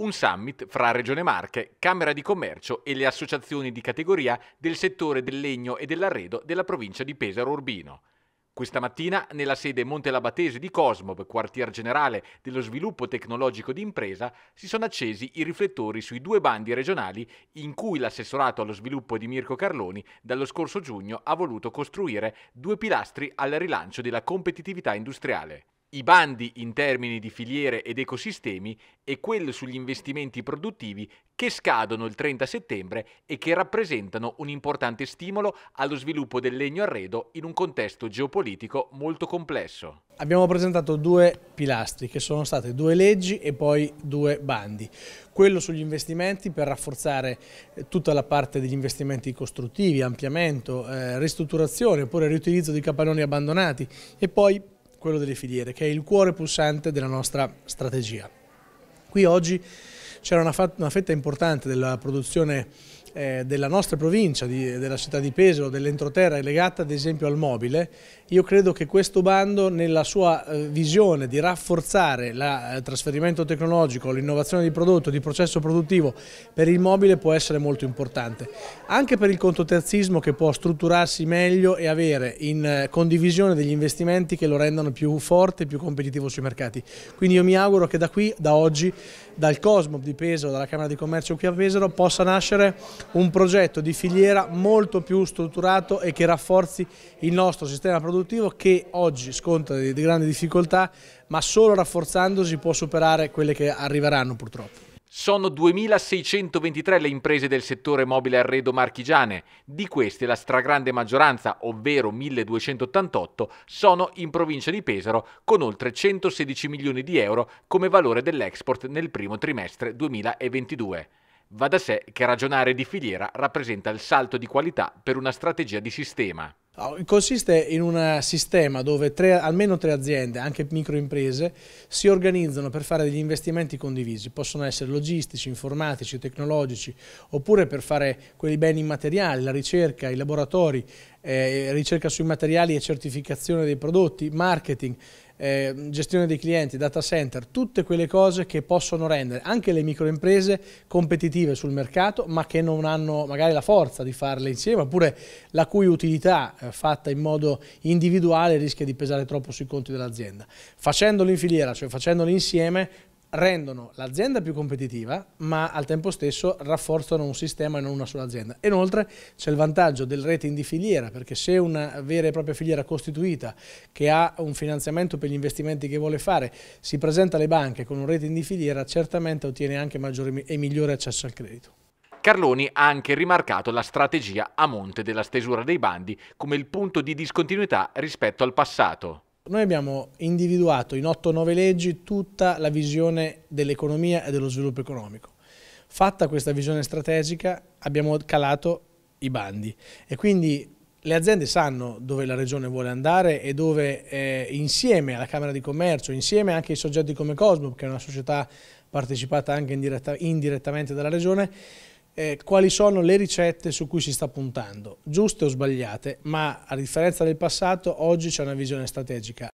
un summit fra Regione Marche, Camera di Commercio e le associazioni di categoria del settore del legno e dell'arredo della provincia di Pesaro Urbino. Questa mattina, nella sede Montelabatese di Cosmob, quartier generale dello sviluppo tecnologico di impresa, si sono accesi i riflettori sui due bandi regionali in cui l'assessorato allo sviluppo di Mirko Carloni dallo scorso giugno ha voluto costruire due pilastri al rilancio della competitività industriale i bandi in termini di filiere ed ecosistemi e quello sugli investimenti produttivi che scadono il 30 settembre e che rappresentano un importante stimolo allo sviluppo del legno arredo in un contesto geopolitico molto complesso. Abbiamo presentato due pilastri che sono state due leggi e poi due bandi. Quello sugli investimenti per rafforzare eh, tutta la parte degli investimenti costruttivi, ampliamento, eh, ristrutturazione oppure riutilizzo di capannoni abbandonati e poi quello delle filiere, che è il cuore pulsante della nostra strategia. Qui oggi c'era una, fetta importante della produzione eh, della nostra provincia, di, della città di Pesaro, dell'entroterra è legata ad esempio al mobile, io credo che questo bando nella sua eh, visione di rafforzare il eh, trasferimento tecnologico, l'innovazione di prodotto, di processo produttivo per il mobile può essere molto importante, anche per il contoterzismo che può strutturarsi meglio e avere in eh, condivisione degli investimenti che lo rendano più forte e più competitivo sui mercati. Quindi io mi auguro che da qui, da oggi, dal Cosmo di Pesaro, dalla Camera di Commercio qui a Pesaro possa nascere un progetto di filiera molto più strutturato e che rafforzi il nostro sistema produttivo che oggi sconta di grandi difficoltà ma solo rafforzandosi può superare quelle che arriveranno purtroppo. Sono 2.623 le imprese del settore mobile arredo marchigiane, di queste la stragrande maggioranza, ovvero 1.288, sono in provincia di Pesaro con oltre 116 milioni di euro come valore dell'export nel primo trimestre 2022. Va da sé che ragionare di filiera rappresenta il salto di qualità per una strategia di sistema. Consiste in un sistema dove tre, almeno tre aziende, anche microimprese, si organizzano per fare degli investimenti condivisi. Possono essere logistici, informatici, tecnologici, oppure per fare quei beni immateriali, la ricerca, i laboratori, eh, ricerca sui materiali e certificazione dei prodotti, marketing, eh, gestione dei clienti, data center, tutte quelle cose che possono rendere anche le microimprese competitive sul mercato, ma che non hanno magari la forza di farle insieme, oppure la cui utilità eh, fatta in modo individuale rischia di pesare troppo sui conti dell'azienda. Facendolo in filiera, cioè facendolo insieme, rendono l'azienda più competitiva, ma al tempo stesso rafforzano un sistema e non una sola azienda. Inoltre c'è il vantaggio del rating di filiera, perché se una vera e propria filiera costituita che ha un finanziamento per gli investimenti che vuole fare, si presenta alle banche con un rating di filiera, certamente ottiene anche maggiore e migliore accesso al credito. Carloni ha anche rimarcato la strategia a monte della stesura dei bandi come il punto di discontinuità rispetto al passato. Noi abbiamo individuato in 8-9 leggi tutta la visione dell'economia e dello sviluppo economico. Fatta questa visione strategica abbiamo calato i bandi e quindi le aziende sanno dove la regione vuole andare e dove eh, insieme alla Camera di Commercio, insieme anche ai soggetti come Cosmo, che è una società partecipata anche indiretta, indirettamente dalla regione, eh, quali sono le ricette su cui si sta puntando, giuste o sbagliate, ma a differenza del passato oggi c'è una visione strategica